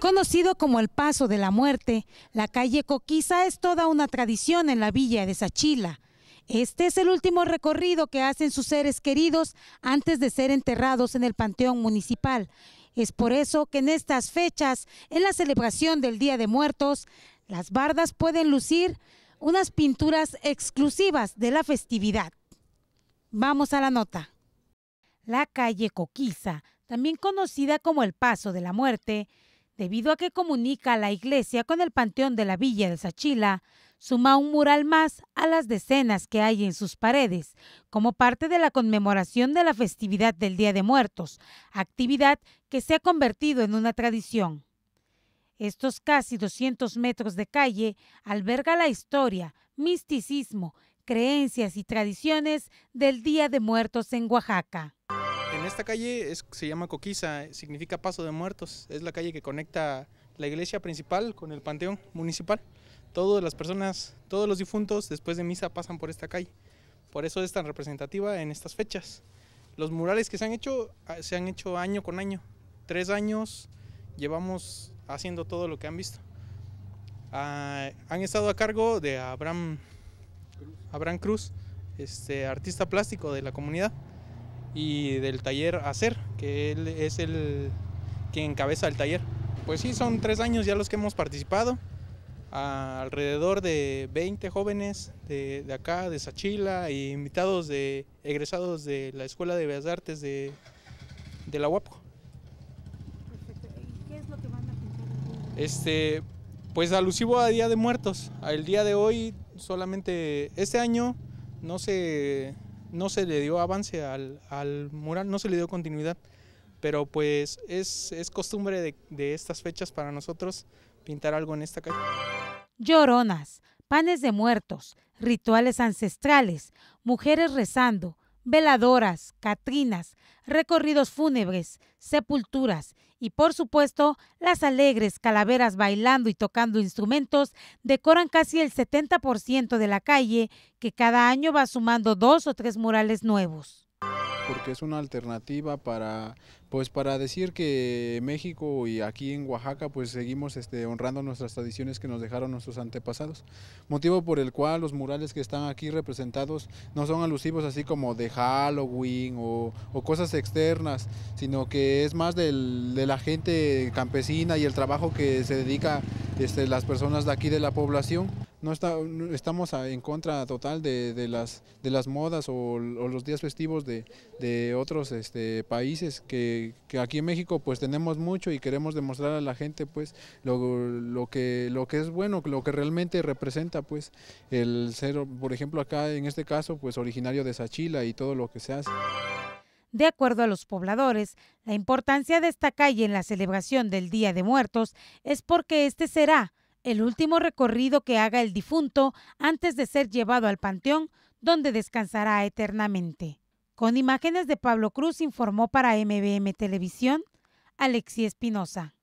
Conocido como el Paso de la Muerte, la calle Coquiza es toda una tradición en la villa de Sachila. Este es el último recorrido que hacen sus seres queridos antes de ser enterrados en el Panteón Municipal. Es por eso que en estas fechas, en la celebración del Día de Muertos, las bardas pueden lucir unas pinturas exclusivas de la festividad. Vamos a la nota. La calle Coquiza, también conocida como el Paso de la Muerte, Debido a que comunica la iglesia con el panteón de la villa de Sachila, suma un mural más a las decenas que hay en sus paredes, como parte de la conmemoración de la festividad del Día de Muertos, actividad que se ha convertido en una tradición. Estos casi 200 metros de calle alberga la historia, misticismo, creencias y tradiciones del Día de Muertos en Oaxaca esta calle es, se llama Coquiza, significa paso de muertos. Es la calle que conecta la iglesia principal con el panteón municipal. Todas las personas, todos los difuntos después de misa pasan por esta calle. Por eso es tan representativa en estas fechas. Los murales que se han hecho ah, se han hecho año con año. Tres años llevamos haciendo todo lo que han visto. Ah, han estado a cargo de Abraham Cruz, Abraham Cruz este, artista plástico de la comunidad y del taller Hacer, que él es el que encabeza el taller. Pues sí, son tres años ya los que hemos participado, alrededor de 20 jóvenes de, acá, de Sachila, y invitados de egresados de la Escuela de Bellas Artes de, la UAPCO. qué es lo que van a Este, pues alusivo a Día de Muertos. El día de hoy solamente, este año no se no se le dio avance al, mural, no se le dio continuidad, pero pues es, es costumbre de, de estas fechas para nosotros pintar algo en esta calle. Lloronas, panes de muertos, rituales ancestrales, mujeres rezando, veladoras, catrinas, recorridos fúnebres, sepulturas y por supuesto las alegres calaveras bailando y tocando instrumentos decoran casi el 70% de la calle que cada año va sumando dos o tres murales nuevos porque es una alternativa para, pues para decir que México y aquí en Oaxaca pues seguimos este, honrando nuestras tradiciones que nos dejaron nuestros antepasados. Motivo por el cual los murales que están aquí representados no son alusivos así como de Halloween o, cosas externas, sino que es más de la gente campesina y el trabajo que se dedica este, las personas de aquí de la población no, estamos en contra total de, las, de las modas o, los días festivos de, otros este, países que, aquí en México pues tenemos mucho y queremos demostrar a la gente pues lo, lo, que, lo que es bueno, lo que realmente representa pues el ser, por ejemplo acá en este caso pues originario de Sachila y todo lo que se hace. De acuerdo a los pobladores, la importancia de esta calle en la celebración del Día de Muertos es porque este será el último recorrido que haga el difunto antes de ser llevado al panteón, donde descansará eternamente. Con imágenes de Pablo Cruz informó para MBM Televisión Alexi Espinosa.